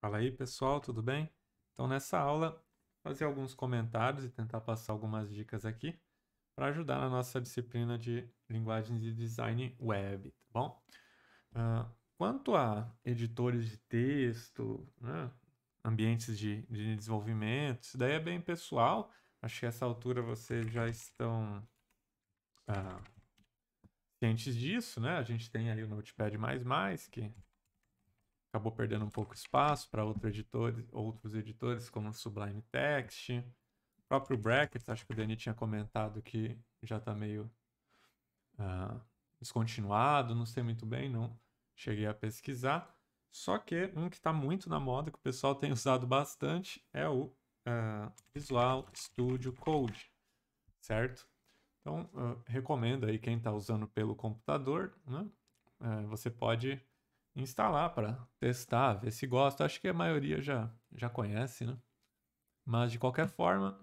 Fala aí, pessoal, tudo bem? Então, nessa aula, fazer alguns comentários e tentar passar algumas dicas aqui para ajudar na nossa disciplina de linguagens de design web, tá bom? Uh, quanto a editores de texto, né, ambientes de, de desenvolvimento, isso daí é bem pessoal. Acho que a essa altura vocês já estão uh, cientes disso, né? A gente tem aí o Notepad++, que acabou perdendo um pouco espaço para outro editor, outros editores como Sublime Text, próprio Bracket, acho que o Dani tinha comentado que já está meio uh, descontinuado, não sei muito bem, não cheguei a pesquisar. Só que um que está muito na moda, que o pessoal tem usado bastante, é o uh, Visual Studio Code, certo? Então, uh, recomendo aí quem está usando pelo computador, né? você pode instalar para testar, ver se gosta. Acho que a maioria já, já conhece, né? Mas de qualquer forma,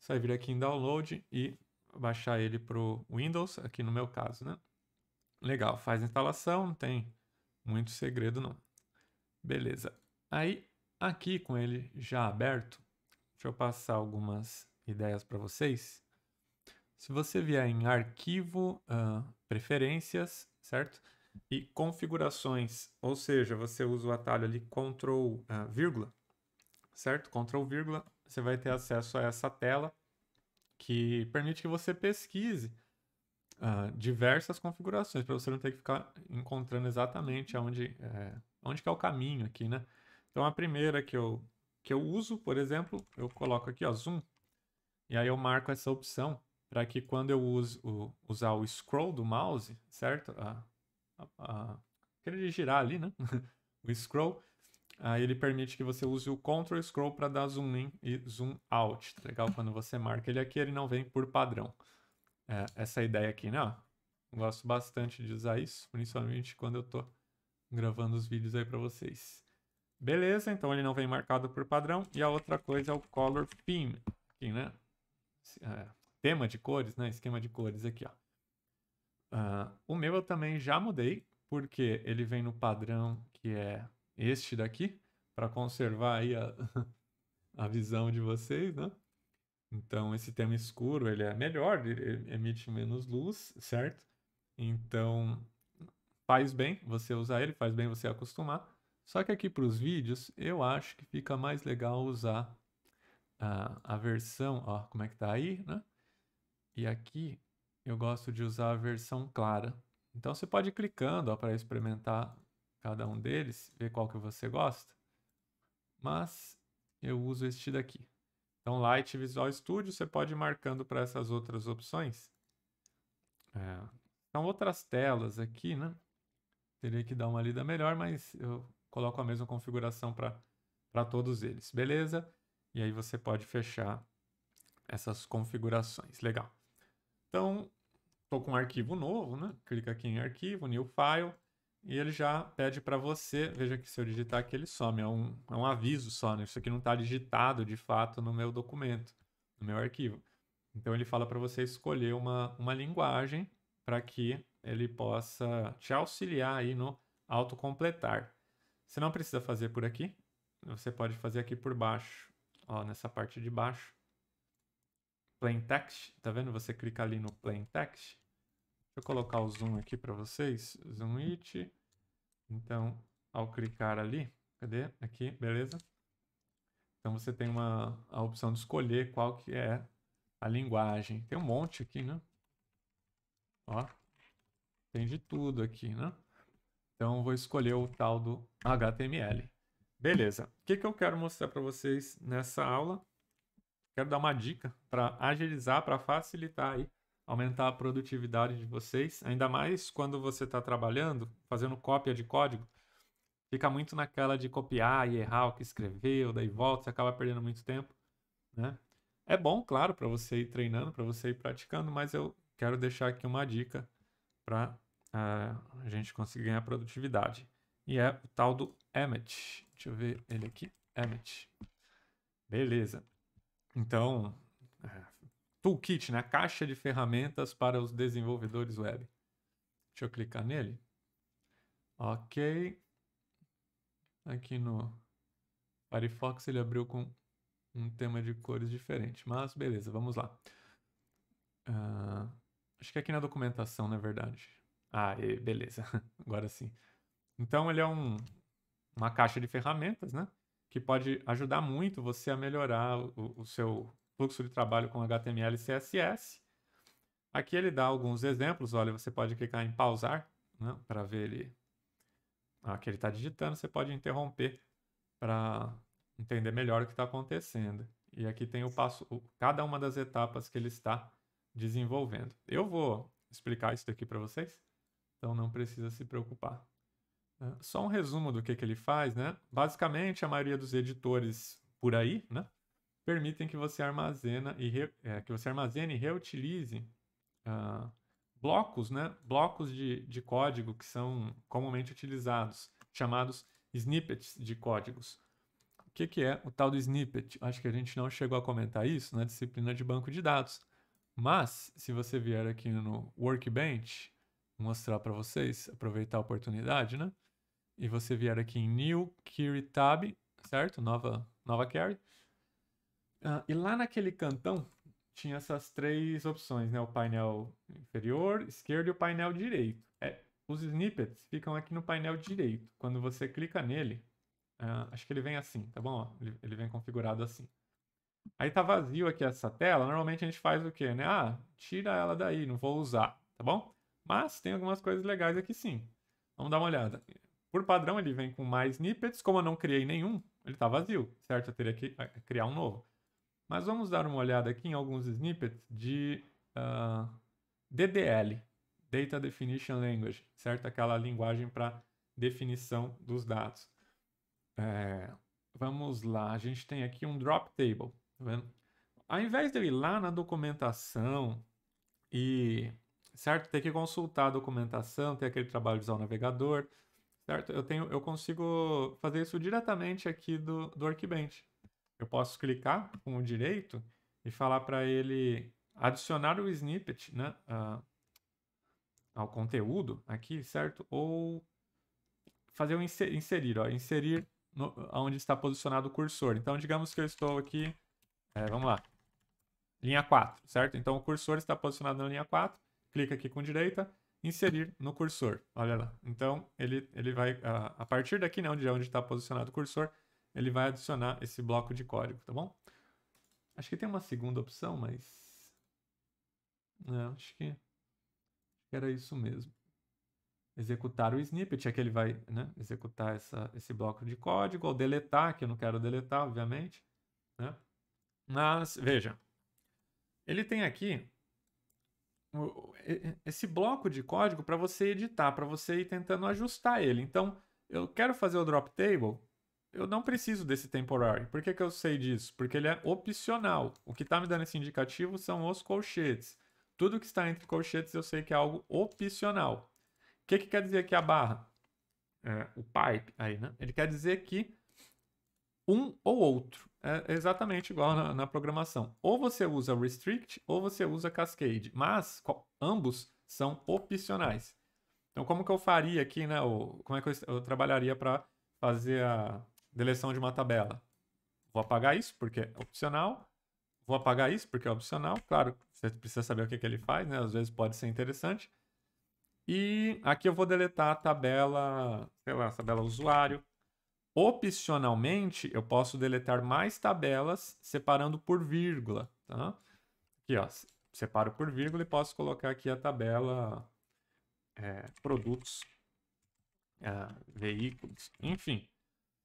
só vir aqui em download e baixar ele para o Windows, aqui no meu caso, né? Legal, faz a instalação, não tem muito segredo não. Beleza. Aí, aqui com ele já aberto, deixa eu passar algumas ideias para vocês. Se você vier em arquivo, uh, preferências, certo? e configurações, ou seja, você usa o atalho ali Ctrl uh, ah, vírgula, certo? Ctrl vírgula, você vai ter acesso a essa tela que permite que você pesquise uh, diversas configurações para você não ter que ficar encontrando exatamente onde é, eh, onde que é o caminho aqui, né? Então a primeira que eu que eu uso, por exemplo, eu coloco aqui ó zoom e aí eu marco essa opção para que quando eu uso, usar o scroll do mouse, certo? Uh, querer girar ali, né? o scroll. Aí ele permite que você use o Ctrl Scroll para dar zoom in e zoom out. Tá legal? Quando você marca ele aqui, ele não vem por padrão. É, essa ideia aqui, né? gosto bastante de usar isso, principalmente quando eu tô gravando os vídeos aí para vocês. Beleza, então ele não vem marcado por padrão. E a outra coisa é o Color Theme, aqui, né? É, tema de cores, né? Esquema de cores aqui, ó. Uh, o meu eu também já mudei, porque ele vem no padrão que é este daqui, para conservar aí a, a visão de vocês, né? Então, esse tema escuro, ele é melhor, ele emite menos luz, certo? Então, faz bem você usar ele, faz bem você acostumar. Só que aqui para os vídeos, eu acho que fica mais legal usar a, ah, a versão, ó, como é que tá aí, né? E aqui eu gosto de usar a versão clara. Então você pode ir clicando para experimentar cada um deles, ver qual que você gosta. Mas eu uso este daqui. Então Light Visual Studio você pode ir marcando para essas outras opções. É, são então, outras telas aqui, né? Teria que dar uma lida melhor, mas eu coloco a mesma configuração para todos eles, beleza? E aí você pode fechar essas configurações, legal. Então, estou com um arquivo novo, né? Clica aqui em arquivo, new file, e ele já pede para você, veja que se eu digitar aqui ele some, é um, é um aviso só, né? Isso aqui não está digitado de fato no meu documento, no meu arquivo. Então ele fala para você escolher uma, uma linguagem para que ele possa te auxiliar aí no autocompletar. Você não precisa fazer por aqui, você pode fazer aqui por baixo, ó, nessa parte de baixo. Plain text, tá vendo? Você clica ali no plain text eu colocar o zoom aqui para vocês. Zoom it. Então, ao clicar ali, cadê? Aqui, beleza? Então você tem uma, a opção de escolher qual que é a linguagem. Tem um monte aqui, né? Ó, tem de tudo aqui, né? Então vou escolher o tal do HTML. Beleza. O que, que eu quero mostrar para vocês nessa aula? Quero dar uma dica para agilizar, para facilitar aí aumentar a produtividade de vocês, ainda mais quando você está trabalhando, fazendo cópia de código, fica muito naquela de copiar e errar o que escreveu, daí volta, você acaba perdendo muito tempo, né? É bom, claro, para você ir treinando, para você ir praticando, mas eu quero deixar aqui uma dica para uh, ah, a gente conseguir ganhar produtividade. E é o tal do Emmet. Deixa eu ver ele aqui. Emmet. Beleza. Então, é, toolkit, né? caixa de ferramentas para os desenvolvedores web. Deixa eu clicar nele. Ok. Aqui no Firefox ele abriu com um tema de cores diferente, mas beleza, vamos lá. Uh, acho que é aqui na documentação, na verdade. Ah, e beleza, agora sim. Então ele é um, uma caixa de ferramentas, né? Que pode ajudar muito você a melhorar o, o seu fluxo de trabalho com HTML e CSS. Aqui ele dá alguns exemplos. Olha, você pode clicar em pausar né, para ver ele. aqui ah, ele está digitando, você pode interromper para entender melhor o que está acontecendo. E aqui tem o passo, cada uma das etapas que ele está desenvolvendo. Eu vou explicar isso daqui para vocês, então não precisa se preocupar. Né. Só um resumo do que, que ele faz, né? Basicamente, a maioria dos editores por aí, né? permitem que você armazena e re, é, que você armazene e reutilize ah, blocos, né? Blocos de, de código que são comumente utilizados, chamados snippets de códigos. O que, que é o tal do snippet? Acho que a gente não chegou a comentar isso na disciplina de banco de dados. Mas, se você vier aqui no Workbench, mostrar para vocês, aproveitar a oportunidade, né? E você vier aqui em New Query Tab, certo? Nova, nova Query. Ah, e lá naquele cantão tinha essas três opções, né? O painel inferior, esquerdo e o painel direito. É, os snippets ficam aqui no painel direito. Quando você clica nele, ah, acho que ele vem assim, tá bom? Ele, ele vem configurado assim. Aí tá vazio aqui essa tela. Normalmente a gente faz o quê, né? Ah, tira ela daí, não vou usar, tá bom? Mas tem algumas coisas legais aqui sim. Vamos dar uma olhada. Por padrão, ele vem com mais snippets. Como eu não criei nenhum, ele está vazio, certo? Eu teria que eh, criar um novo. Mas vamos dar uma olhada aqui em alguns snippets de uh, ah, DDL, Data Definition Language, certo? Aquela linguagem para definição dos dados. É, vamos lá, a gente tem aqui um drop table, tá vendo? Ao invés de eu ir lá na documentação e, certo, ter que consultar a documentação, ter aquele trabalho de usar o navegador, certo? Eu, tenho, eu consigo fazer isso diretamente aqui do, do Arquibench, eu posso clicar com o direito e falar para ele adicionar o snippet né, uh, ao conteúdo aqui, certo? Ou fazer um inserir, inserir ó, inserir no, onde está posicionado o cursor. Então, digamos que eu estou aqui, é, vamos lá, linha 4, certo? Então, o cursor está posicionado na linha 4, clica aqui com direita, inserir no cursor, olha lá. Então, ele, ele vai, a, a partir daqui, né, onde é está posicionado o cursor, ele vai adicionar esse bloco de código, tá bom? Acho que tem uma segunda opção, mas... Não, né, acho que era isso mesmo. Executar o snippet, é que ele vai né, executar essa, esse bloco de código, ou deletar, que eu não quero deletar, obviamente. Né? Mas, veja, ele tem aqui esse bloco de código para você editar, para você ir tentando ajustar ele. Então, eu quero fazer o drop table, eu não preciso desse temporary. Por que, que eu sei disso? Porque ele é opcional. O que está me dando esse indicativo são os colchetes. Tudo que está entre colchetes eu sei que é algo opcional. O que, que quer dizer aqui a barra? É, o pipe aí, né? Ele quer dizer que um ou outro. É exatamente igual na, na programação. Ou você usa restrict ou você usa cascade. Mas ambos são opcionais. Então, como que eu faria aqui, né? Ou, como é que eu, eu trabalharia para fazer a, deleção de uma tabela. Vou apagar isso porque é opcional. Vou apagar isso porque é opcional. Claro, você precisa saber o que, que ele faz, né? Às vezes pode ser interessante. E aqui eu vou deletar a tabela, sei lá, a tabela usuário. Opcionalmente, eu posso deletar mais tabelas separando por vírgula, tá? Aqui, ó, separo por vírgula e posso colocar aqui a tabela é, produtos, é, veículos, enfim.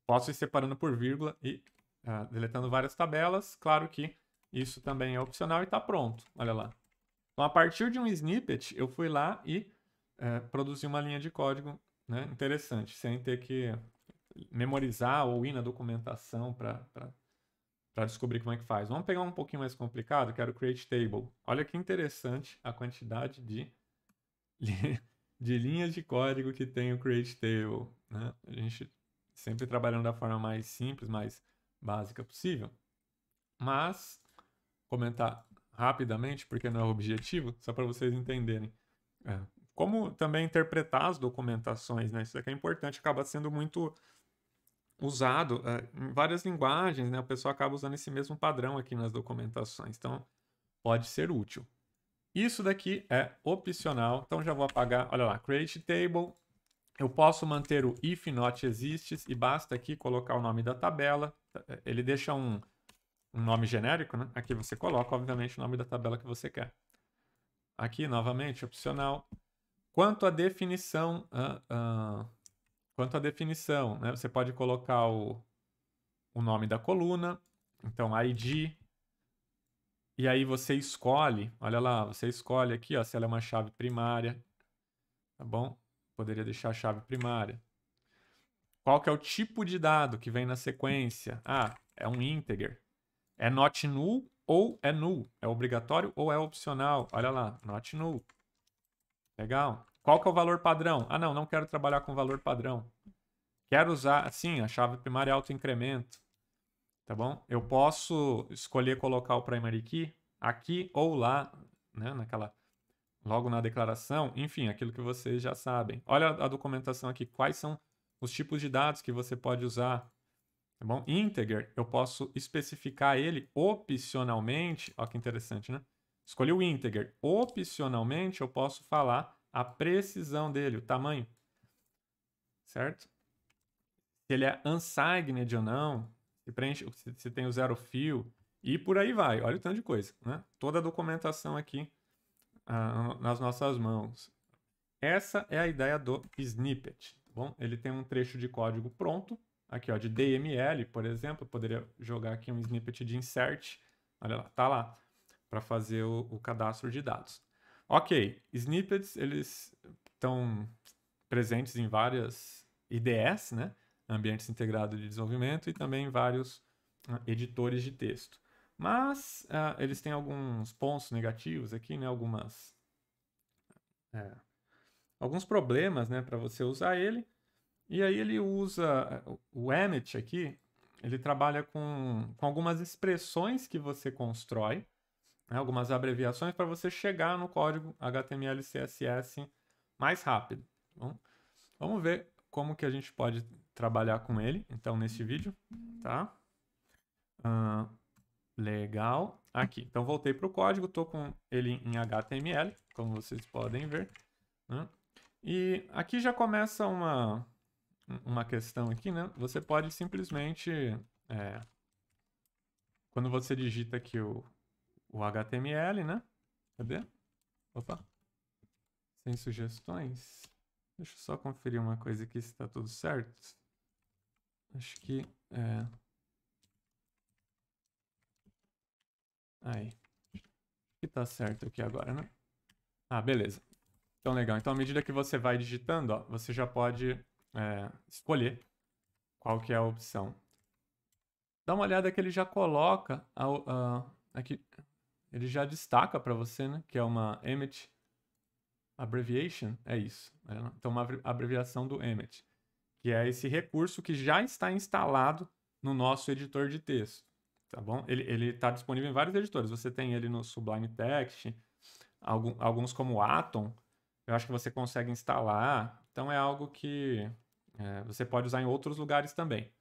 Posso ir separando por vírgula e uh, deletando várias tabelas. Claro que isso também é opcional e está pronto. Olha lá. Então, a partir de um snippet, eu fui lá e uh, produzi uma linha de código né, interessante, sem ter que memorizar ou ir na documentação para descobrir como é que faz. Vamos pegar um pouquinho mais complicado, que era o create table. Olha que interessante a quantidade de, de linhas de código que tem o create table. Né? A gente sempre trabalhando da forma mais simples, mais básica possível. Mas, comentar rapidamente, porque não é o objetivo, só para vocês entenderem. É, como também interpretar as documentações, né? Isso aqui é, é importante, acaba sendo muito usado é, em várias linguagens, né? O pessoal acaba usando esse mesmo padrão aqui nas documentações. Então, pode ser útil. Isso daqui é opcional, então já vou apagar. Olha lá, create table, eu posso manter o if not exists e basta aqui colocar o nome da tabela. Ele deixa um, um nome genérico, né? Aqui você coloca, obviamente, o nome da tabela que você quer. Aqui, novamente, opcional. Quanto à definição, uh, uh, quanto à definição, né? Você pode colocar o, o nome da coluna, então ID, e aí você escolhe, olha lá, você escolhe aqui, ó, se ela é uma chave primária, tá bom? Poderia deixar a chave primária. Qual que é o tipo de dado que vem na sequência? Ah, é um integer. É not null ou é null? É obrigatório ou é opcional? Olha lá, not null. Legal. Qual que é o valor padrão? Ah, não, não quero trabalhar com valor padrão. Quero usar, assim, a chave primária é auto-incremento. Tá bom? Eu posso escolher colocar o primary key aqui ou lá, né, naquela logo na declaração, enfim, aquilo que vocês já sabem. Olha a documentação aqui, quais são os tipos de dados que você pode usar. Tá bom? Integer, eu posso especificar ele opcionalmente. Olha que interessante, né? Escolhi o integer. Opcionalmente, eu posso falar a precisão dele, o tamanho. Certo? Se ele é unsigned ou não, se, preenche, se, se tem o zero fio, e por aí vai. Olha o tanto de coisa, né? Toda a documentação aqui nas nossas mãos. Essa é a ideia do snippet. Tá bom? Ele tem um trecho de código pronto, aqui ó, de DML, por exemplo, poderia jogar aqui um snippet de insert, olha lá, tá lá, para fazer o, o, cadastro de dados. Ok, snippets, eles estão presentes em várias IDEs, né? ambientes integrados de desenvolvimento e também vários ah, editores de texto. Mas uh, eles têm alguns pontos negativos aqui, né? Algumas. É, alguns problemas, né? Para você usar ele. E aí ele usa. O Emmet aqui, ele trabalha com, com algumas expressões que você constrói, né? algumas abreviações, para você chegar no código HTML CSS mais rápido. Tá bom, vamos ver como que a gente pode trabalhar com ele, então, neste vídeo, tá? Uh, Legal. Aqui. Então, voltei para o código. Estou com ele em HTML, como vocês podem ver. Né? E aqui já começa uma, uma questão aqui, né? Você pode simplesmente... É, quando você digita aqui o, o HTML, né? Cadê? Opa. Sem sugestões. Deixa eu só conferir uma coisa aqui se está tudo certo. Acho que... É... Aí. Que tá certo aqui agora, né? Ah, beleza. Então, legal. Então, à medida que você vai digitando, ó, você já pode é, escolher qual que é a opção. Dá uma olhada que ele já coloca a, a, aqui. É ele já destaca para você, né? Que é uma Emmet Abbreviation. É isso. Né? Então, uma abreviação do Emmet. Que é esse recurso que já está instalado no nosso editor de texto tá bom? Ele está disponível em vários editores. Você tem ele no Sublime Text, algum, alguns como Atom, eu acho que você consegue instalar. Então é algo que é, você pode usar em outros lugares também,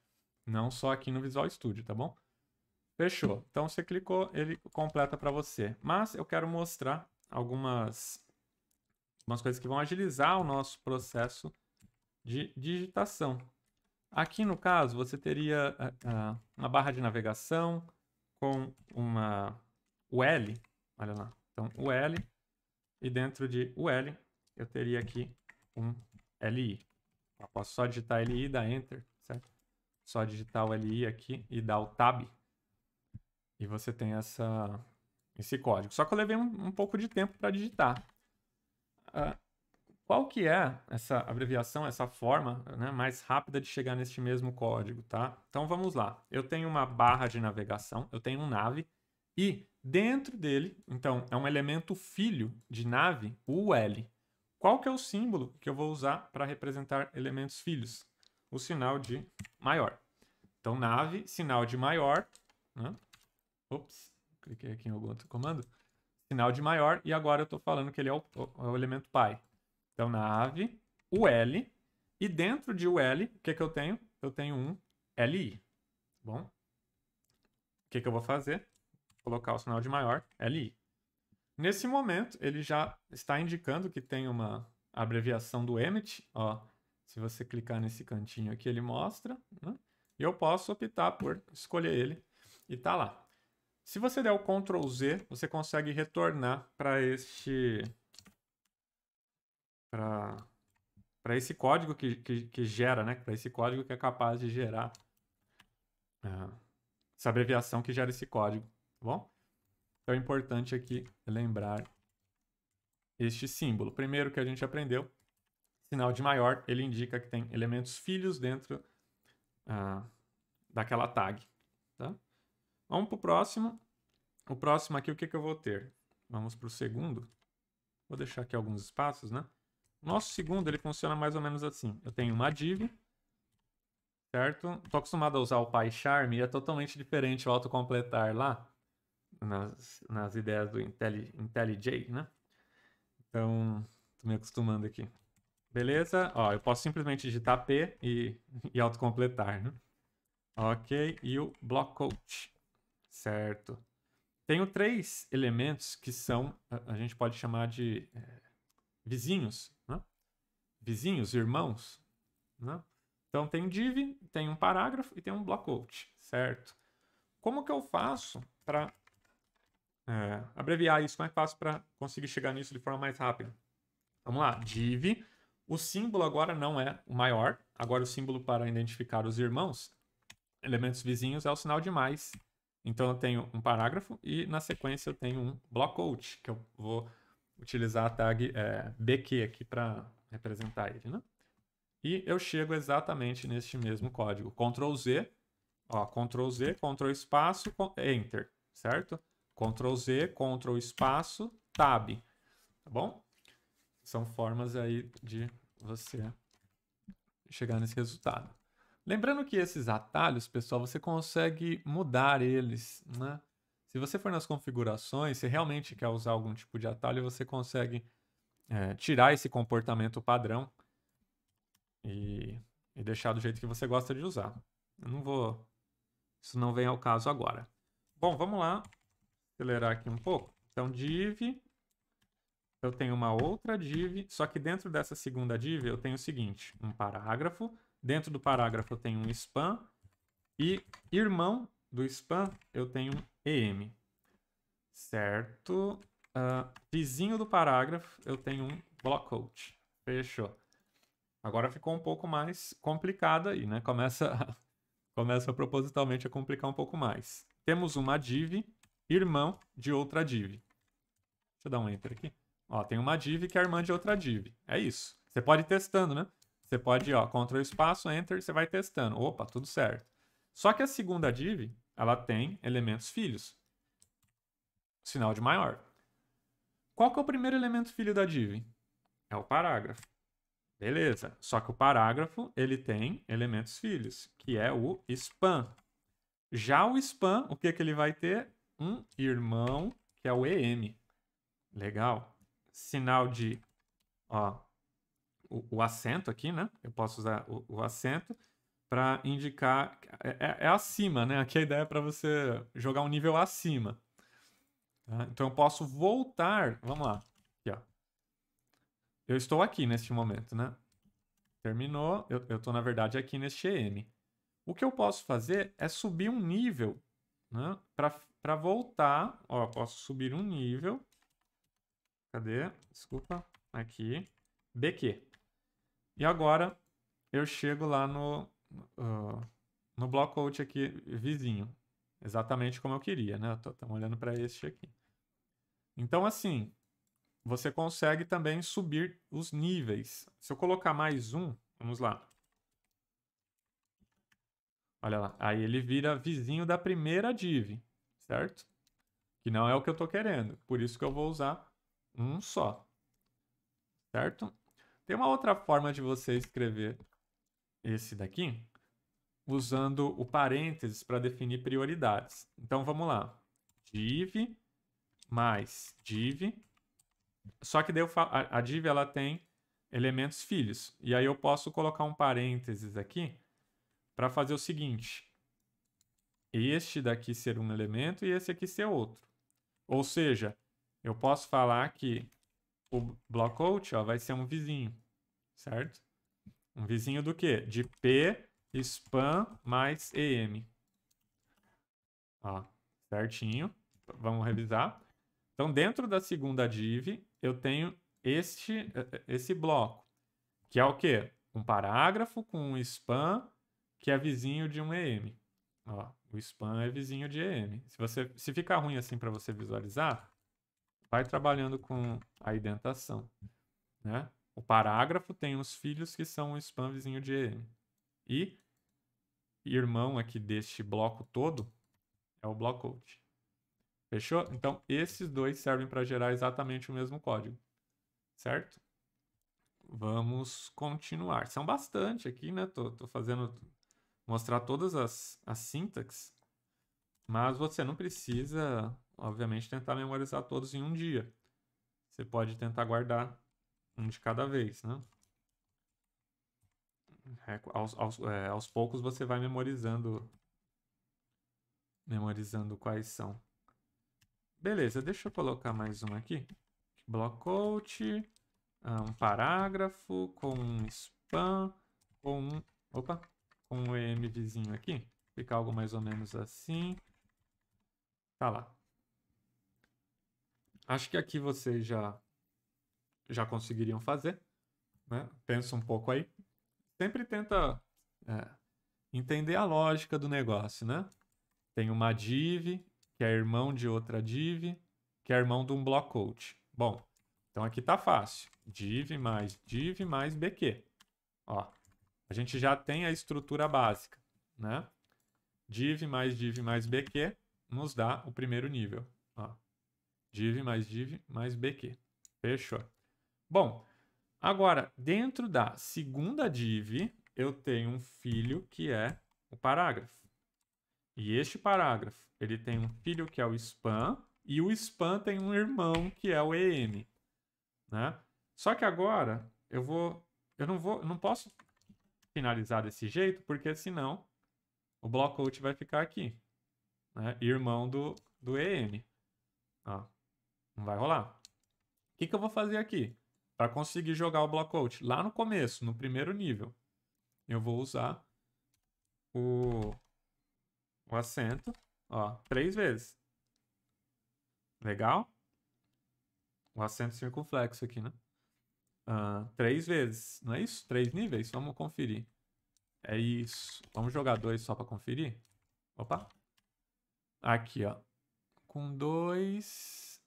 não só aqui no Visual Studio, tá bom? Fechou. Então você clicou, ele completa para você. Mas eu quero mostrar algumas, algumas coisas que vão agilizar o nosso processo de digitação. Aqui no caso, você teria uh, uma barra de navegação com uma UL, olha lá, então UL, e dentro de UL eu teria aqui um LI. Eu posso só digitar LI e dar Enter, certo? Só digitar o LI aqui e dar o Tab. E você tem essa, esse código. Só que eu levei um, um pouco de tempo para digitar. Uh, qual que é essa abreviação, essa forma né, mais rápida de chegar neste mesmo código, tá? Então vamos lá. Eu tenho uma barra de navegação, eu tenho um nave e dentro dele, então é um elemento filho de nave, o Qual que é o símbolo que eu vou usar para representar elementos filhos? O sinal de maior. Então nave, sinal de maior, né? Ops, cliquei aqui em algum outro comando. Sinal de maior e agora eu estou falando que ele é o, o, é o elemento pai. Então, nave, UL, e dentro de UL, o que, que eu tenho? Eu tenho um LI. Tá bom, o que, que eu vou fazer? Colocar o sinal de maior, LI. Nesse momento, ele já está indicando que tem uma abreviação do emit. Ó, se você clicar nesse cantinho aqui, ele mostra. Né? E eu posso optar por escolher ele e tá lá. Se você der o Ctrl Z, você consegue retornar para este para esse código que, que, que gera, né? Para esse código que é capaz de gerar uh, essa abreviação que gera esse código, tá bom? Então é importante aqui lembrar este símbolo. Primeiro que a gente aprendeu, sinal de maior, ele indica que tem elementos filhos dentro uh, daquela tag. Tá? Vamos para o próximo. O próximo aqui, o que, que eu vou ter? Vamos para o segundo. Vou deixar aqui alguns espaços, né? Nosso segundo, ele funciona mais ou menos assim. Eu tenho uma div, certo? Estou acostumado a usar o PyCharm e é totalmente diferente o autocompletar lá nas, nas ideias do IntelliJ, IntelliJ né? Então, estou me acostumando aqui. Beleza? Ó, eu posso simplesmente digitar P e, e autocompletar, né? Ok, e o block coach. Certo. Tenho três elementos que são, a gente pode chamar de eh, vizinhos, né? vizinhos, irmãos. Né? Então tem div, tem um parágrafo e tem um blockout, certo? Como que eu faço para é, abreviar isso? Como é que eu faço para conseguir chegar nisso de forma mais rápida? Vamos lá, div. O símbolo agora não é o maior. Agora o símbolo para identificar os irmãos, elementos vizinhos, é o sinal de mais. Então eu tenho um parágrafo e na sequência eu tenho um blockout, que eu vou utilizar a tag é, BQ aqui para representar ele, né? E eu chego exatamente neste mesmo código. Ctrl Z, ó, Ctrl Z, Ctrl espaço, Enter, certo? Ctrl Z, Ctrl espaço, Tab, tá bom? São formas aí de você chegar nesse resultado. Lembrando que esses atalhos, pessoal, você consegue mudar eles, né? Se você for nas configurações, se realmente quer usar algum tipo de atalho, você consegue é, tirar esse comportamento padrão e, e, deixar do jeito que você gosta de usar. Eu não vou. Isso não vem ao caso agora. Bom, vamos lá. Acelerar aqui um pouco. Então, div. Eu tenho uma outra div, só que dentro dessa segunda div eu tenho o seguinte: um parágrafo. Dentro do parágrafo eu tenho um span. E irmão do span eu tenho um PM. Certo. Uh, vizinho do parágrafo, eu tenho um block quote. Fechou. Agora ficou um pouco mais complicado aí, né? Começa, começa propositalmente a complicar um pouco mais. Temos uma div, irmão de outra div. Deixa eu dar um enter aqui. Ó, tem uma div que é irmã de outra div. É isso. Você pode ir testando, né? Você pode, ó, Ctrl espaço, Enter, você vai testando. Opa, tudo certo. Só que a segunda div, ela tem elementos filhos. Sinal de maior. Qual que é o primeiro elemento filho da div? É o parágrafo. Beleza. Só que o parágrafo, ele tem elementos filhos, que é o span. Já o span, o que, que ele vai ter? Um irmão, que é o em. Legal. Sinal de, ó, o, o acento aqui, né? Eu posso usar o, o acento para indicar. É, é, é, acima, né? Aqui a ideia é para você jogar um nível acima. Tá? Então eu posso voltar. Vamos lá. Aqui, ó. Eu estou aqui neste momento, né? Terminou. Eu estou, na verdade, aqui neste EM. O que eu posso fazer é subir um nível né? para voltar. Ó, posso subir um nível. Cadê? Desculpa. Aqui. BQ. E agora eu chego lá no, no block out aqui vizinho. Exatamente como eu queria, né? Estamos olhando para este aqui. Então, assim, você consegue também subir os níveis. Se eu colocar mais um, vamos lá. Olha lá, aí ele vira vizinho da primeira div, certo? Que não é o que eu estou querendo, por isso que eu vou usar um só, certo? Tem uma outra forma de você escrever esse daqui, usando o parênteses para definir prioridades. Então vamos lá. Div mais div. Só que daí a, a div ela tem elementos filhos. E aí eu posso colocar um parênteses aqui para fazer o seguinte. Este daqui ser um elemento e esse aqui ser outro. Ou seja, eu posso falar que o blockout ó, vai ser um vizinho, certo? Um vizinho do quê? De P spam mais EM. Ó, certinho. Vamos revisar. Então, dentro da segunda div, eu tenho este, eh, eh, esse bloco, que é o quê? Um parágrafo com um spam que é vizinho de um EM. Ó, o spam é vizinho de EM. Se, você, se ficar ruim assim para você visualizar, vai trabalhando com a identação, né? O parágrafo tem os filhos que são o spam vizinho de EM. E irmão aqui deste bloco todo é o block code. Fechou? Então, esses dois servem para gerar exatamente o mesmo código, certo? Vamos continuar. São bastante aqui, né? Tô, tô fazendo mostrar todas as, as sintaxes, mas você não precisa, obviamente, tentar memorizar todos em um dia. Você pode tentar guardar um de cada vez, né? É, aos, aos, é, aos poucos você vai memorizando memorizando quais são. Beleza, deixa eu colocar mais um aqui. Block ah, um parágrafo com um spam, com um, opa, com um em vizinho aqui. Fica algo mais ou menos assim. Tá lá. Acho que aqui vocês já já conseguiriam fazer. Né? Pensa um pouco aí. Sempre tenta é, entender a lógica do negócio, né? Tem uma div, que é irmão de outra div, que é irmão de um block out. Bom, então aqui está fácil. Div mais div mais bq. Ó, a gente já tem a estrutura básica, né? Div mais div mais bq nos dá o primeiro nível. Ó, div mais div mais bq. Fechou. Bom, agora, dentro da segunda div, eu tenho um filho que é o parágrafo. E este parágrafo, ele tem um filho que é o span, e o span tem um irmão que é o em, né? Só que agora eu vou, eu não vou, eu não posso finalizar desse jeito, porque senão o block out vai ficar aqui, né? Irmão do do em, ó, não vai rolar. O que, que eu vou fazer aqui? para conseguir jogar o blockout lá no começo, no primeiro nível, eu vou usar o, o acento, ó, três vezes. Legal? O acento circunflexo aqui, né? Uh, três vezes, não é isso? Três níveis? Vamos conferir. É isso. Vamos jogar dois só para conferir? Opa. Aqui, ó. Com dois...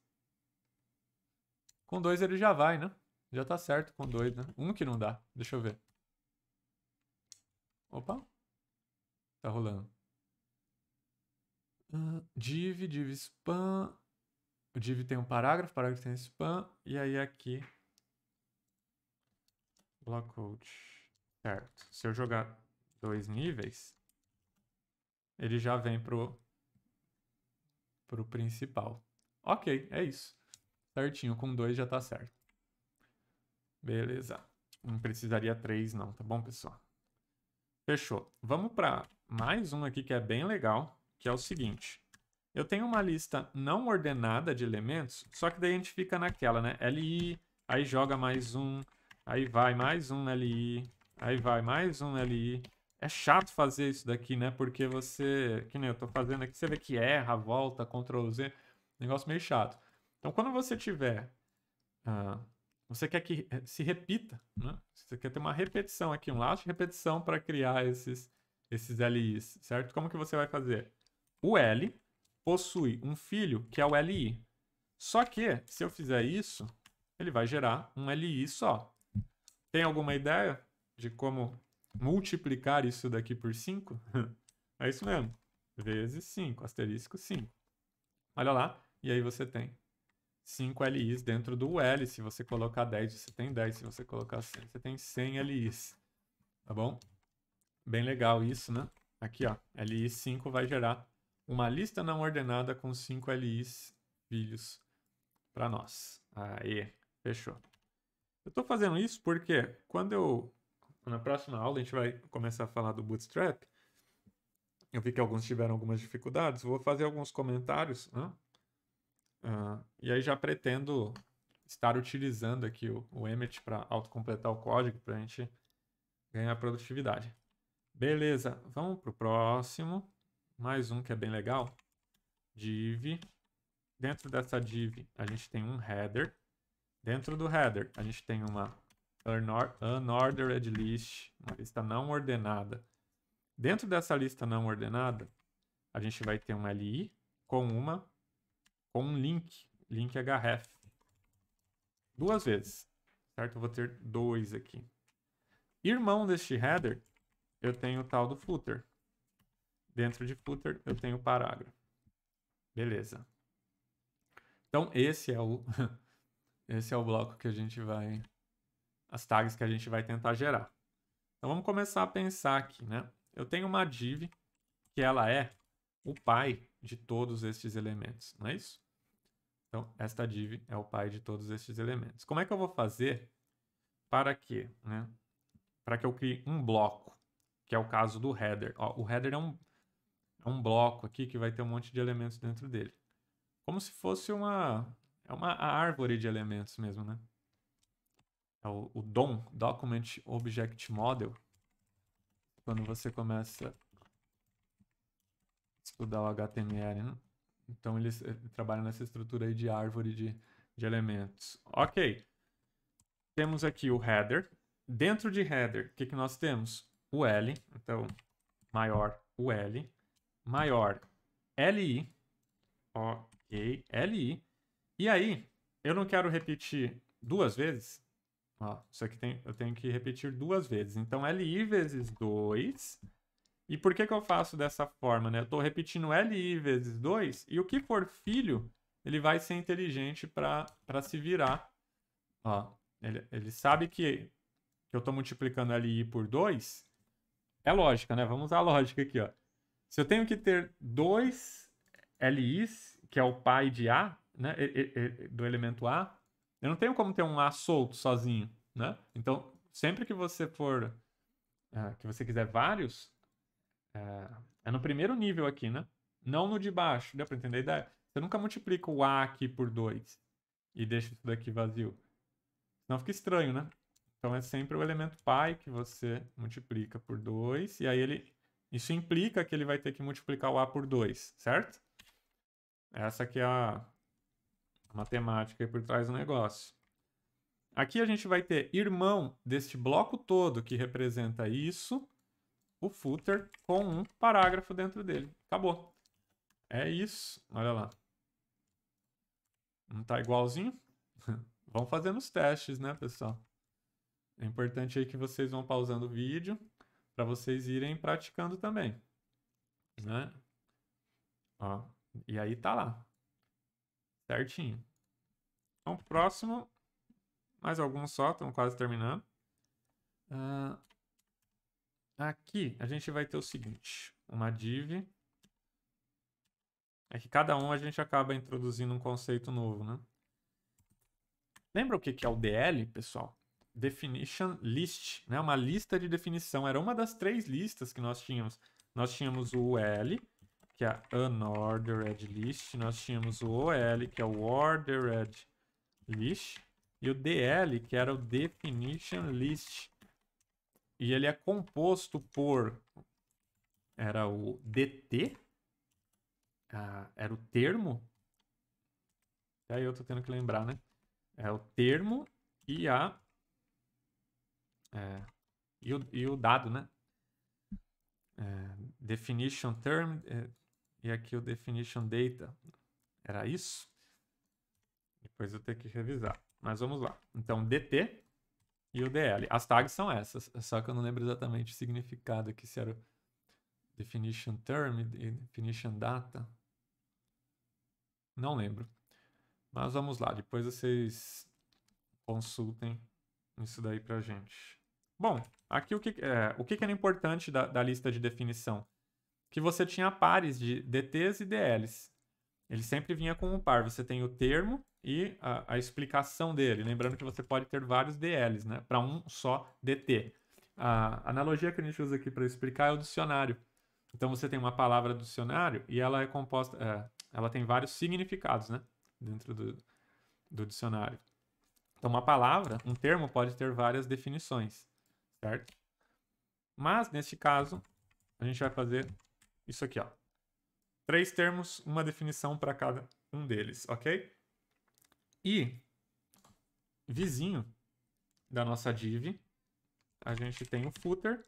Com dois ele já vai, né? Já tá certo com dois, né? Um que não dá. Deixa eu ver. Opa. Tá rolando. Uh, div, div spam. O div tem um parágrafo, parágrafo tem spam. E aí aqui. Block code. Certo. Se eu jogar dois níveis, ele já vem pro, pro principal. Ok, é isso. Certinho, com dois já tá certo. Beleza. Não precisaria três, não, tá bom, pessoal? Fechou. Vamos para mais um aqui que é bem legal, que é o seguinte. Eu tenho uma lista não ordenada de elementos, só que daí a gente fica naquela, né? LI, aí joga mais um, aí vai mais um LI, aí vai mais um LI. É chato fazer isso daqui, né? Porque você, que nem eu tô fazendo aqui, você vê que erra, volta, Ctrl Z, negócio meio chato. Então, quando você tiver uh, você quer que eh, se repita, né? Você quer ter uma repetição aqui, um laço de repetição para criar esses, esses LIs, certo? Como que você vai fazer? O L possui um filho que é o LI. Só que, se eu fizer isso, ele vai gerar um LI só. Tem alguma ideia de como multiplicar isso daqui por 5? é isso mesmo. Vezes 5, asterisco 5. Olha lá, e aí você tem 5 LIs dentro do L. Se você colocar 10, você tem 10. Se você colocar 100, você tem 100 LIs. Tá bom? Bem legal isso, né? Aqui, ó, LI5 vai gerar uma lista não ordenada com 5 LIs filhos para nós. Aí, fechou. Eu estou fazendo isso porque quando eu na próxima aula a gente vai começar a falar do Bootstrap. Eu vi que alguns tiveram algumas dificuldades. Vou fazer alguns comentários né, Uh, e aí já pretendo estar utilizando aqui o, o Emmet para autocompletar o código para a gente ganhar produtividade. Beleza, vamos para o próximo. Mais um que é bem legal. Div. Dentro dessa div, a gente tem um header. Dentro do header, a gente tem uma unordered list, uma lista não ordenada. Dentro dessa lista não ordenada, a gente vai ter um li com uma com um link, link href, duas vezes, certo? Eu vou ter dois aqui. Irmão deste header, eu tenho o tal do footer. Dentro de footer, eu tenho o parágrafo. Beleza. Então, esse é o esse é o bloco que a gente vai as tags que a gente vai tentar gerar. Então vamos começar a pensar aqui, né? Eu tenho uma div que ela é o pai de todos estes elementos, não é isso? Então, esta div é o pai de todos estes elementos. Como é que eu vou fazer para que, né? Para que eu crie um bloco, que é o caso do header. Ó, o header é um, é um bloco aqui que vai ter um monte de elementos dentro dele. Como se fosse uma, é uma árvore de elementos mesmo, né? É o, o DOM, Document Object Model. Quando você começa a estudar o HTML, né? Então eles eh, trabalham nessa estrutura aí de árvore de, de elementos. Ok. Temos aqui o header. Dentro de header, o que, que nós temos? O L. Então, maior o L. Maior LI. Ok. LI. E aí, eu não quero repetir duas vezes. Ó, isso aqui tem, eu tenho que repetir duas vezes. Então, LI vezes 2 e por que, que eu faço dessa forma? Né? Eu estou repetindo LI vezes 2, e o que for filho, ele vai ser inteligente para se virar. Ó, ele, ele sabe que, que eu estou multiplicando LI por 2. É lógica, né? Vamos usar a lógica aqui. Ó. Se eu tenho que ter dois LIs, que é o pai de A, né? E, e, do elemento A, eu não tenho como ter um A solto sozinho. Né? Então, sempre que você for. Ah, que você quiser vários, é, é no primeiro nível aqui, né? Não no de baixo. Deu para entender a ideia? Você nunca multiplica o A aqui por 2 e deixa isso daqui vazio. Senão fica estranho, né? Então é sempre o elemento pai que você multiplica por 2, e aí ele isso implica que ele vai ter que multiplicar o a por 2, certo? Essa aqui é a matemática por trás do negócio. Aqui a gente vai ter irmão deste bloco todo que representa isso o footer com um parágrafo dentro dele. Acabou. É isso. Olha lá. Não tá igualzinho? vão fazendo os testes, né, pessoal? É importante aí que vocês vão pausando o vídeo para vocês irem praticando também, né? Ó, e aí tá lá. Certinho. Então, próximo. Mais alguns só, estão quase terminando. Uh, Aqui a gente vai ter o seguinte, uma div. É que cada um a gente acaba introduzindo um conceito novo, né? Lembra o que é o DL, pessoal? Definition List, né? Uma lista de definição. Era uma das três listas que nós tínhamos. Nós tínhamos o L, que é a Unordered List. Nós tínhamos o OL, que é o Ordered List. E o DL, que era o Definition List. E ele é composto por. Era o DT? Ah, era o termo? aí eu tô tendo que lembrar, né? É o termo e a. É, e, o, e o dado, né? É, definition term é, e aqui o definition data. Era isso? Depois eu tenho que revisar. Mas vamos lá. Então, DT e o DL. As tags são essas, só que eu não lembro exatamente o significado aqui, se era definition term, definition data. Não lembro. Mas vamos lá, depois vocês consultem isso daí pra gente. Bom, aqui o que, é, o que era importante da, da lista de definição? Que você tinha pares de DTs e DLs. Ele sempre vinha com um par. Você tem o termo, e a, a explicação dele. Lembrando que você pode ter vários DLs, né? Para um só DT. A analogia que a gente usa aqui para explicar é o dicionário. Então você tem uma palavra dicionário e ela é composta, é, ela tem vários significados, né? Dentro do, do dicionário. Então uma palavra, um termo pode ter várias definições, certo? Mas neste caso a gente vai fazer isso aqui, ó. Três termos, uma definição para cada um deles, ok? E vizinho da nossa div, a gente tem o footer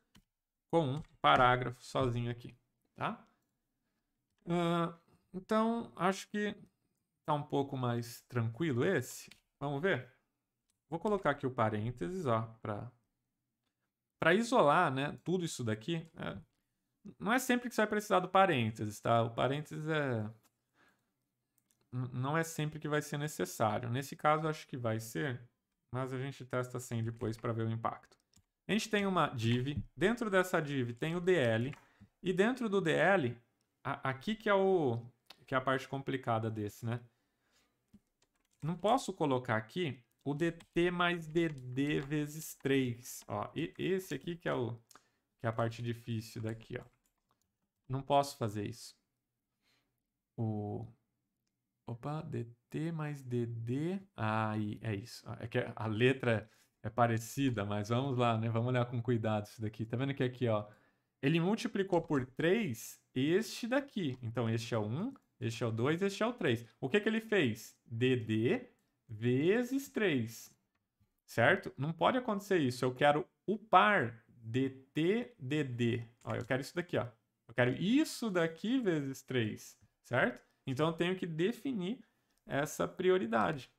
com um parágrafo sozinho aqui, tá? Uh, então, acho que tá um pouco mais tranquilo esse. Vamos ver? Vou colocar aqui o parênteses, ó, para para isolar, né, tudo isso daqui. É, não é sempre que você vai precisar do parênteses, tá? O parênteses é não é sempre que vai ser necessário. Nesse caso, acho que vai ser, mas a gente testa sem depois para ver o impacto. A gente tem uma div, dentro dessa div tem o DL, e dentro do DL, a, aqui que é, o, que é a parte complicada desse, né? Não posso colocar aqui o DT mais DD vezes 3. Ó, e esse aqui que é, o, que é a parte difícil daqui. Ó. Não posso fazer isso. O, Opa, dt mais dd. Aí, ah, é isso. Ah, é que a letra é parecida, mas vamos lá, né? Vamos olhar com cuidado isso daqui. Tá vendo que aqui, ó, ele multiplicou por 3 este daqui. Então, este é o 1, este é o 2, este é o 3. O que, que ele fez? DD vezes 3, certo? Não pode acontecer isso. Eu quero o par DT, DD. Ó, eu quero isso daqui, ó. Eu quero isso daqui vezes 3, certo? Então eu tenho que definir essa prioridade.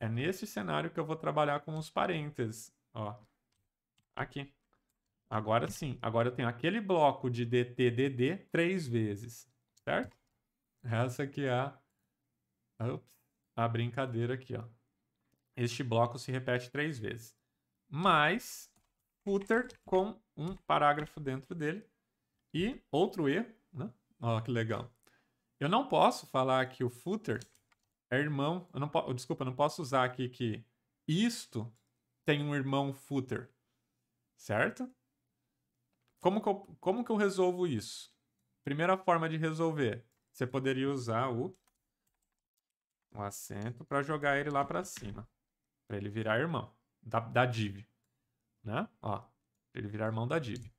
É nesse cenário que eu vou trabalhar com os parênteses. Ó, aqui. Agora sim, agora eu tenho aquele bloco de DTDD três vezes, certo? Essa que é a, a brincadeira aqui, ó. Este bloco se repete três vezes. Mais footer com um parágrafo dentro dele e outro E, né? Ó, que legal. Eu não posso falar que o footer é irmão. Eu não Desculpa, eu não posso usar aqui que isto tem um irmão footer. Certo? Como que, eu, como que eu resolvo isso? Primeira forma de resolver. Você poderia usar o, o acento para jogar ele lá para cima. Para ele virar irmão da, da div. Né? Ó, ele virar irmão da div.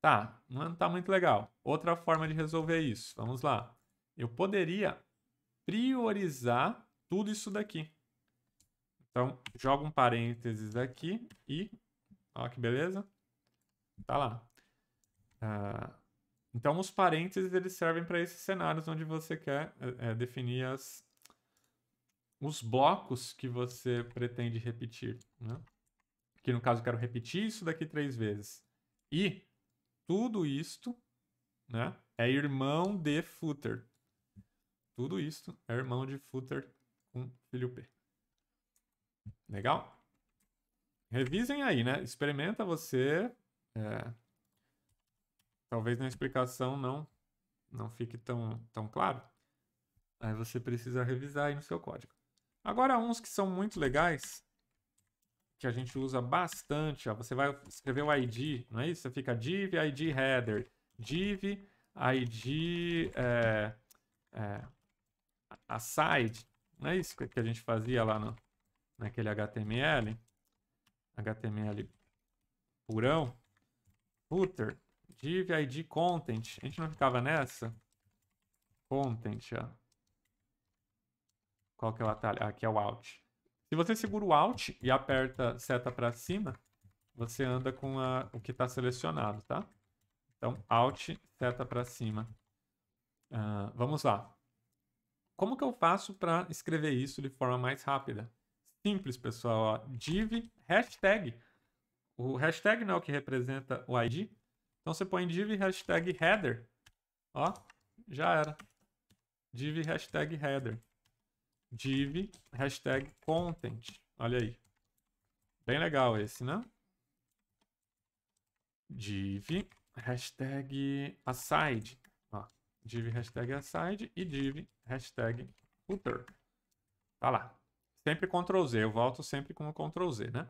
Tá, não tá muito legal. Outra forma de resolver isso. Vamos lá eu poderia priorizar tudo isso daqui. Então, joga um parênteses aqui e... Ó que beleza. Tá lá. Ah, então, os parênteses eles servem para esses cenários onde você quer é, definir as, os blocos que você pretende repetir. Né? Que no caso, eu quero repetir isso daqui três vezes. E tudo isto né, é irmão de footer. Tudo isso é irmão de footer com filho P. Legal? Revisem aí, né? Experimenta você. É... Talvez na explicação não não fique tão, tão claro. Aí você precisa revisar aí no seu código. Agora, uns que são muito legais, que a gente usa bastante. Ó. Você vai escrever o ID, não é isso? Você fica div, ID header, div, ID é, é, a side, não é isso que a gente fazia lá no, naquele HTML, HTML purão, footer, div id content, a gente não ficava nessa? Content, ó. Qual que é o atalho? Ah, aqui é o alt. Se você segura o alt e aperta seta para cima, você anda com a, o que está selecionado, tá? Então, alt, seta para cima. Uh, vamos lá. Como que eu faço para escrever isso de forma mais rápida? Simples, pessoal. Ó. Div hashtag. O hashtag não é o que representa o ID. Então você põe div hashtag header. Ó, já era. Div hashtag header. Div hashtag content. Olha aí. Bem legal esse, né? Div hashtag aside div hashtag aside e div hashtag footer. Tá lá. Sempre Ctrl Z, eu volto sempre com o Ctrl Z, né?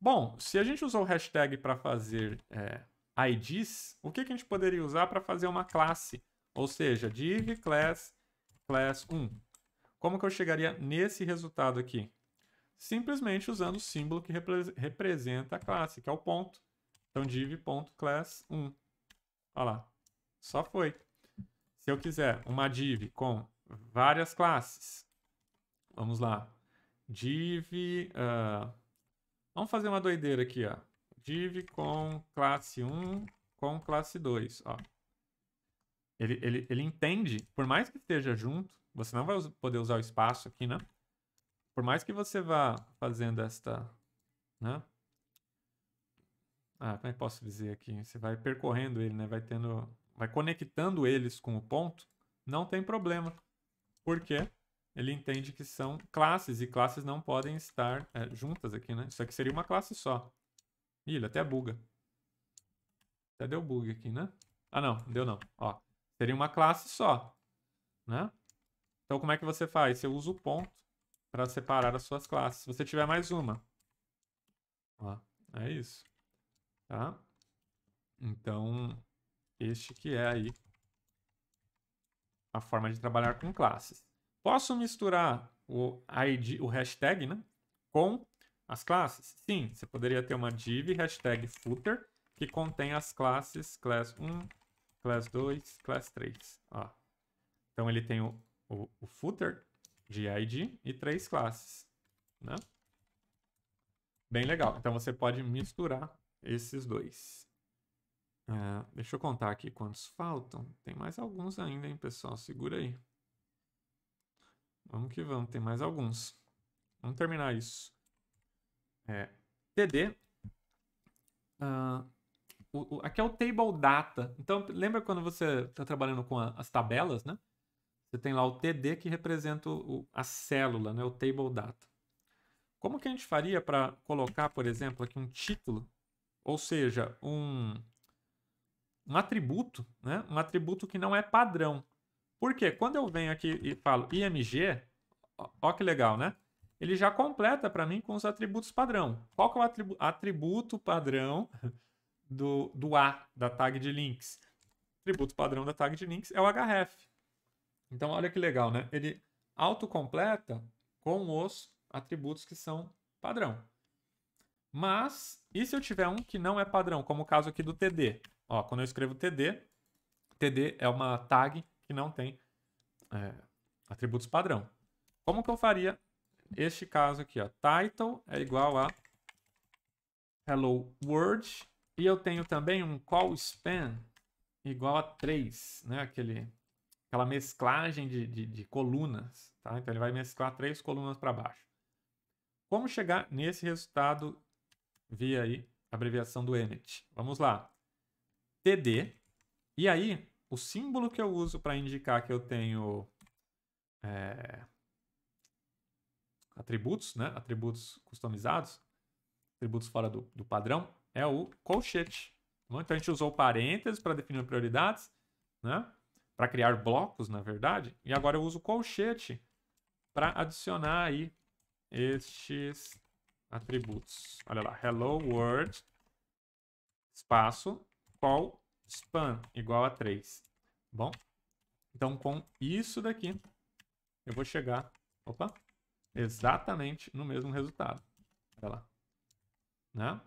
Bom, se a gente usou o hashtag para fazer é, IDs, o que, que a gente poderia usar para fazer uma classe? Ou seja, div class class 1. Como que eu chegaria nesse resultado aqui? Simplesmente usando o símbolo que repre representa a classe, que é o ponto. Então div.class1. Olha lá. Só foi. Se eu quiser uma div com várias classes, vamos lá, div, uh, vamos fazer uma doideira aqui, ó. div com classe 1, com classe 2, ó. Ele, ele, ele entende, por mais que esteja junto, você não vai poder usar o espaço aqui, né? Por mais que você vá fazendo esta, né? Ah, como é que posso dizer aqui? Você vai percorrendo ele, né? Vai tendo vai conectando eles com o ponto, não tem problema. Porque ele entende que são classes e classes não podem estar é, juntas aqui, né? Isso aqui seria uma classe só. Ih, ele até buga. Até deu bug aqui, né? Ah, não, deu não. Ó, seria uma classe só, né? Então, como é que você faz? Você usa o ponto para separar as suas classes. Se você tiver mais uma, ó, é isso, tá? Então, este que é aí a forma de trabalhar com classes. Posso misturar o ID, o hashtag, né, com as classes? Sim, você poderia ter uma div hashtag footer que contém as classes class 1, class 2, class 3. Ó. Então ele tem o, o, o footer de ID e três classes, né? Bem legal. Então você pode misturar esses dois. É, deixa eu contar aqui quantos faltam. Tem mais alguns ainda, hein, pessoal? Segura aí. Vamos que vamos, tem mais alguns. Vamos terminar isso. É, TD. Uh, ah, o, o, aqui é o table data. Então, lembra quando você está trabalhando com a, as tabelas, né? Você tem lá o TD que representa o, a célula, né? o table data. Como que a gente faria para colocar, por exemplo, aqui um título? Ou seja, um, um atributo, né? um atributo que não é padrão. Porque quando eu venho aqui e falo IMG, ó, ó que legal, né? Ele já completa para mim com os atributos padrão. Qual que é o atribu atributo padrão do, do A, da tag de links? O atributo padrão da tag de links é o href. Então, olha que legal, né? Ele autocompleta com os atributos que são padrão. Mas, e se eu tiver um que não é padrão, como o caso aqui do TD? Ó, quando eu escrevo TD, TD é uma tag que não tem é, atributos padrão. Como que eu faria este caso aqui? Ó? Title é igual a hello world. E eu tenho também um call span igual a 3, né? Aquele, aquela mesclagem de, de, de colunas. Tá? Então ele vai mesclar três colunas para baixo. Como chegar nesse resultado via aí, abreviação do emit? Vamos lá. TD. E aí, o símbolo que eu uso para indicar que eu tenho é, atributos, né? Atributos customizados, atributos fora do, do padrão, é o colchete. Então a gente usou parênteses para definir prioridades, né? Para criar blocos, na verdade. E agora eu uso colchete para adicionar aí estes atributos. Olha lá, hello world, espaço, call span igual a 3. Bom, então com isso daqui, eu vou chegar, opa, exatamente no mesmo resultado. Olha lá. Né?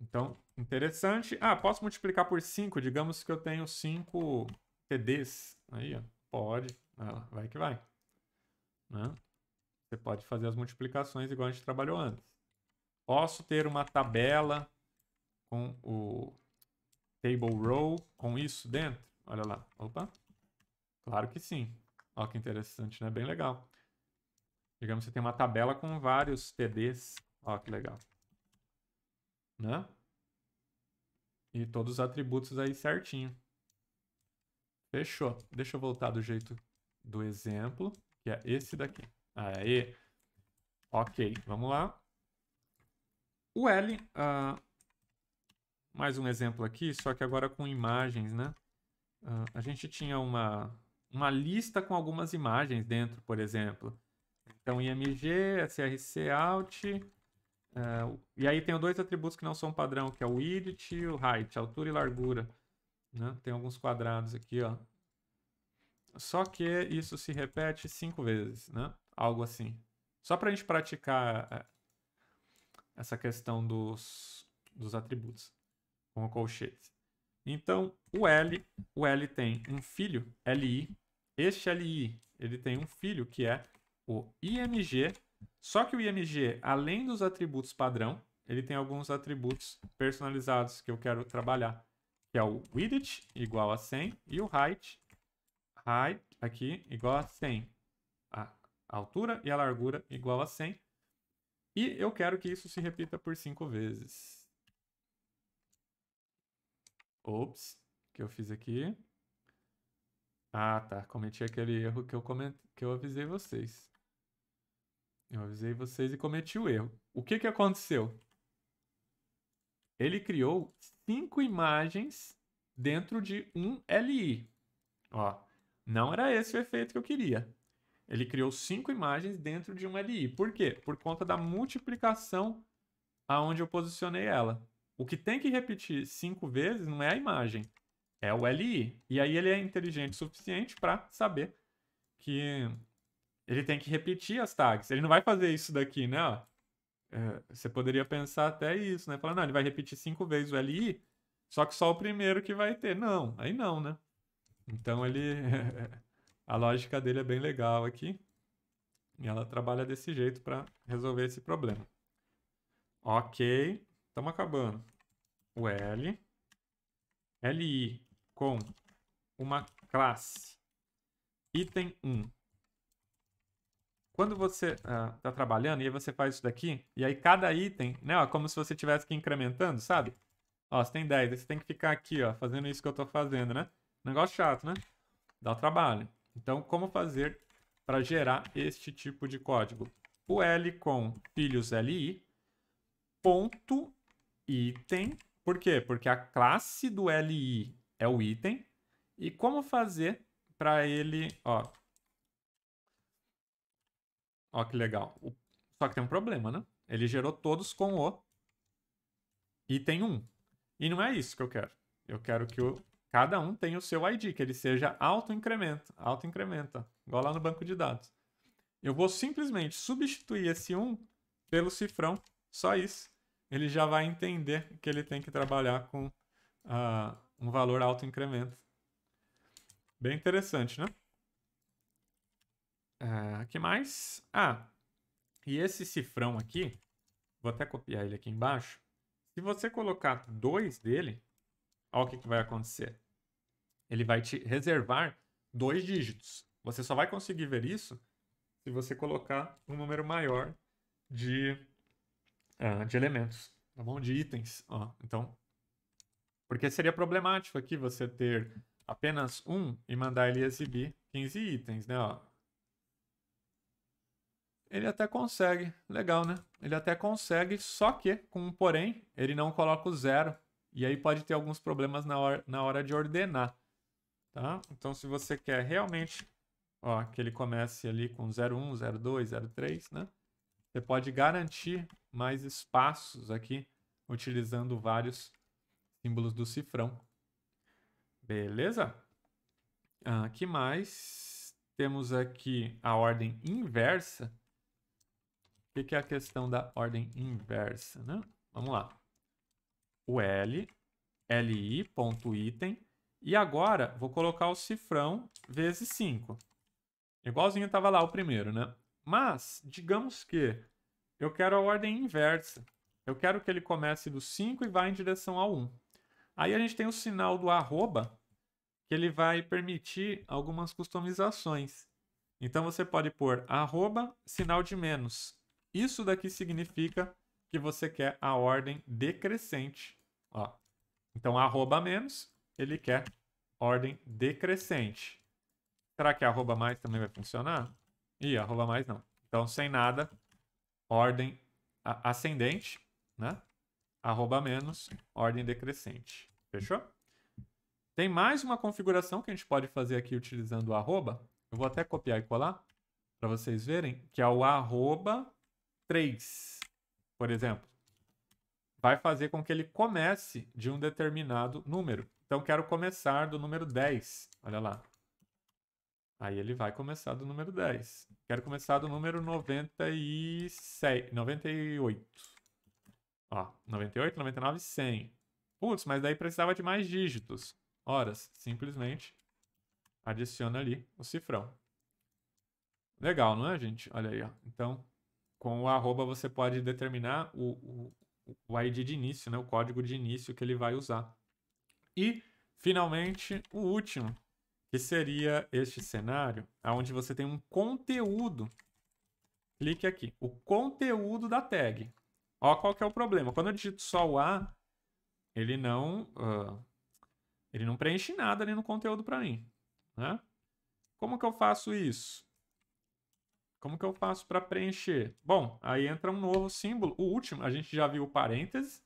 Então, interessante. Ah, posso multiplicar por 5? Digamos que eu tenho 5 TDs. Aí, ó. Pode. vai que vai. Né? Você pode fazer as multiplicações igual a gente trabalhou antes. Posso ter uma tabela com o table row com isso dentro? Olha lá. Opa. Claro que sim. Olha que interessante, né? Bem legal. Digamos que você tem uma tabela com vários TDs. Olha que legal. Né? E todos os atributos aí certinho. Fechou. Deixa eu voltar do jeito do exemplo, que é esse daqui. Aí, Ok, vamos lá. O L, uh, mais um exemplo aqui, só que agora com imagens, né? Uh, a gente tinha uma, uma lista com algumas imagens dentro, por exemplo. Então, IMG, SRC Alt, uh, e aí tenho dois atributos que não são padrão, que é o width e o height, altura e largura. Né? Tem alguns quadrados aqui, ó. Só que isso se repete cinco vezes, né? Algo assim. Só para a gente praticar é, essa questão dos, dos atributos com o colchete. Então, o L, o L tem um filho, LI. Este LI, ele tem um filho que é o IMG. Só que o IMG, além dos atributos padrão, ele tem alguns atributos personalizados que eu quero trabalhar, que é o width igual a 100 e o height, height aqui igual a 100. A altura e a largura igual a 100. E eu quero que isso se repita por 5 vezes. Ops, que eu fiz aqui. Ah, tá. Cometi aquele erro que eu, coment... que eu avisei vocês. Eu avisei vocês e cometi o erro. O que, que aconteceu? Ele criou cinco imagens dentro de um LI. Ó, não era esse o efeito que eu queria. Ele criou cinco imagens dentro de um LI. Por quê? Por conta da multiplicação aonde eu posicionei ela. O que tem que repetir cinco vezes não é a imagem, é o LI. E aí ele é inteligente o suficiente para saber que ele tem que repetir as tags. Ele não vai fazer isso daqui, né? É, você poderia pensar até isso, né? Falar, não, ele vai repetir cinco vezes o LI, só que só o primeiro que vai ter. Não, aí não, né? Então ele. a lógica dele é bem legal aqui. E ela trabalha desse jeito para resolver esse problema. Ok. Estamos acabando. O L. LI com uma classe. Item 1. Quando você está ah, trabalhando e aí você faz isso daqui, e aí cada item, né, ó, como se você tivesse que incrementando, sabe? Ó, você tem 10, você tem que ficar aqui, ó, fazendo isso que eu estou fazendo, né? Negócio chato, né? Dá trabalho. Então, como fazer para gerar este tipo de código? O L com filhos LI, ponto item. Por quê? Porque a classe do li é o item. E como fazer para ele, ó. Ó que legal. Só que tem um problema, né? Ele gerou todos com o item 1. E não é isso que eu quero. Eu quero que o, cada um tenha o seu ID, que ele seja auto incremento auto-incrementa, igual lá no banco de dados. Eu vou simplesmente substituir esse 1 pelo cifrão, só isso ele já vai entender que ele tem que trabalhar com uh, um valor alto incremento. Bem interessante, né? Uh, que mais? Ah, e esse cifrão aqui, vou até copiar ele aqui embaixo. Se você colocar 2 dele, olha o que, que vai acontecer. Ele vai te reservar dois dígitos. Você só vai conseguir ver isso se você colocar um número maior de uh, de elementos, tá bom? De itens. Ó, então, porque seria problemático aqui você ter apenas um e mandar ele exibir 15 itens, né? Ó. Ele até consegue, legal, né? Ele até consegue, só que, com um porém, ele não coloca o zero. E aí pode ter alguns problemas na hora, na hora de ordenar, tá? Então, se você quer realmente ó, que ele comece ali com 01, 02, 03, né? Você pode garantir mais espaços aqui, utilizando vários símbolos do cifrão. Beleza? Ah, que mais? Temos aqui a ordem inversa. O que é a questão da ordem inversa, né? Vamos lá. O L, li, ponto item. E agora, vou colocar o cifrão vezes 5. Igualzinho estava lá o primeiro, né? Mas, digamos que eu quero a ordem inversa. Eu quero que ele comece do 5 e vá em direção ao 1. Aí a gente tem o sinal do arroba, que ele vai permitir algumas customizações. Então você pode pôr arroba, sinal de menos. Isso daqui significa que você quer a ordem decrescente. Ó. Então arroba menos, ele quer ordem decrescente. Será que arroba mais também vai funcionar? E arroba mais não. Então, sem nada, ordem ascendente, né? Arroba menos, ordem decrescente. Fechou? Tem mais uma configuração que a gente pode fazer aqui utilizando o arroba. Eu vou até copiar e colar para vocês verem, que é o arroba 3, por exemplo. Vai fazer com que ele comece de um determinado número. Então, quero começar do número 10. Olha lá. Aí ele vai começar do número 10. Quero começar do número 97, 98. Ó, 98, 99, 100. Putz, mas daí precisava de mais dígitos. Horas, simplesmente adiciona ali o cifrão. Legal, não é, gente? Olha aí, ó. Então, com o arroba você pode determinar o, o, o ID de início, né? O código de início que ele vai usar. E, finalmente, o último, que seria este cenário, onde você tem um conteúdo. Clique aqui, o conteúdo da tag. Ó, qual que é o problema? Quando eu digito só o A, ele não, uh, ele não preenche nada ali no conteúdo para mim. Né? Como que eu faço isso? Como que eu faço para preencher? Bom, aí entra um novo símbolo. O último, a gente já viu parênteses.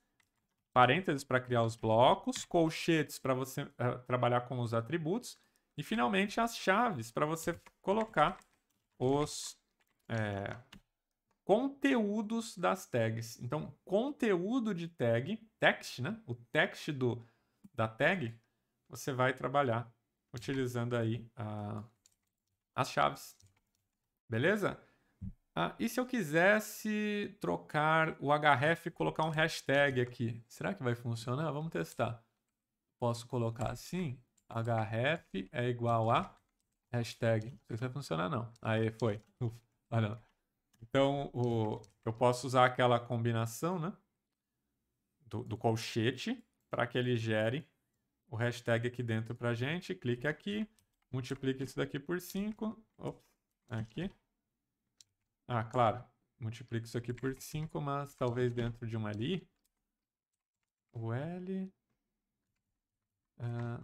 Parênteses para criar os blocos, colchetes para você uh, trabalhar com os atributos. E finalmente as chaves para você colocar os é, conteúdos das tags. Então, conteúdo de tag, text, né? O text do, da tag, você vai trabalhar utilizando aí a, as chaves. Beleza? Ah, e se eu quisesse trocar o href e colocar um hashtag aqui? Será que vai funcionar? Vamos testar. Posso colocar assim? href é igual a hashtag. Não sei se vai funcionar, não. Aí foi. Ufa, olha lá. Então, o, eu posso usar aquela combinação, né? Do, do colchete para que ele gere o hashtag aqui dentro para gente. Clique aqui, multiplique isso daqui por 5. Ops, aqui. Ah, claro. Multiplique isso aqui por 5, mas talvez dentro de uma ali. O L... Ah,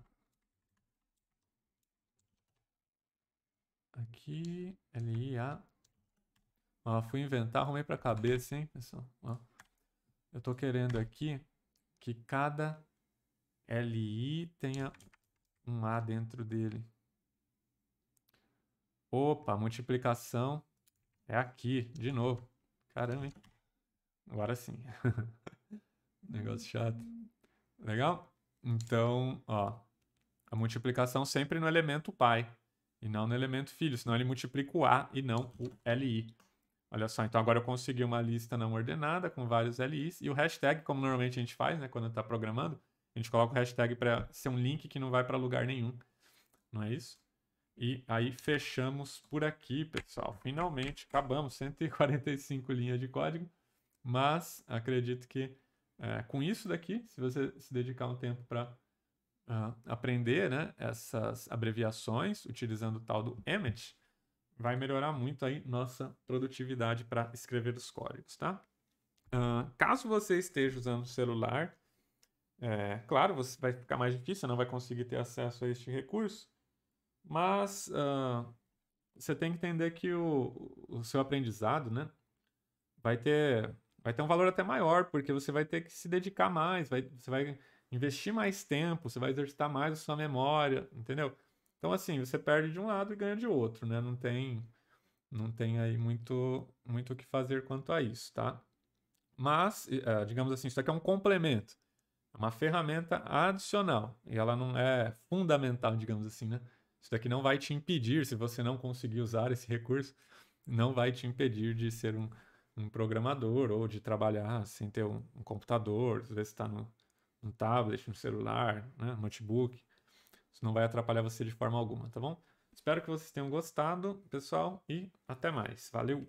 Aqui, LIA. Ó, fui inventar, arrumei pra cabeça, hein, pessoal. eu tô querendo aqui que cada LI tenha um A dentro dele. Opa, multiplicação é aqui, de novo. Caramba, hein? Agora sim. Negócio chato. Legal? Então, ó, a multiplicação sempre no elemento pai e não no elemento filho, senão ele multiplica o A e não o LI. Olha só, então agora eu consegui uma lista não ordenada com vários LIs e o hashtag, como normalmente a gente faz, né, quando está programando, a gente coloca o hashtag para ser um link que não vai para lugar nenhum, não é isso? E aí fechamos por aqui, pessoal. Finalmente acabamos 145 linhas de código, mas acredito que é, com isso daqui, se você se dedicar um tempo para uh, aprender né, essas abreviações utilizando o tal do Emmet, vai melhorar muito aí nossa produtividade para escrever os códigos, tá? Uh, caso você esteja usando o celular, é, claro, você vai ficar mais difícil, não vai conseguir ter acesso a este recurso, mas uh, você tem que entender que o, o seu aprendizado, né, vai ter vai ter um valor até maior, porque você vai ter que se dedicar mais, vai, você vai investir mais tempo, você vai exercitar mais a sua memória, entendeu? Então, assim, você perde de um lado e ganha de outro, né? Não tem, não tem aí muito, muito o que fazer quanto a isso, tá? Mas, eh, digamos assim, isso aqui é um complemento, é uma ferramenta adicional e ela não é fundamental, digamos assim, né? Isso daqui não vai te impedir, se você não conseguir usar esse recurso, não vai te impedir de ser um, um programador ou de trabalhar sem ter um, um computador, às vezes está no, um tablet, um celular, né, um notebook. Isso não vai atrapalhar você de forma alguma, tá bom? Espero que vocês tenham gostado, pessoal, e até mais. Valeu!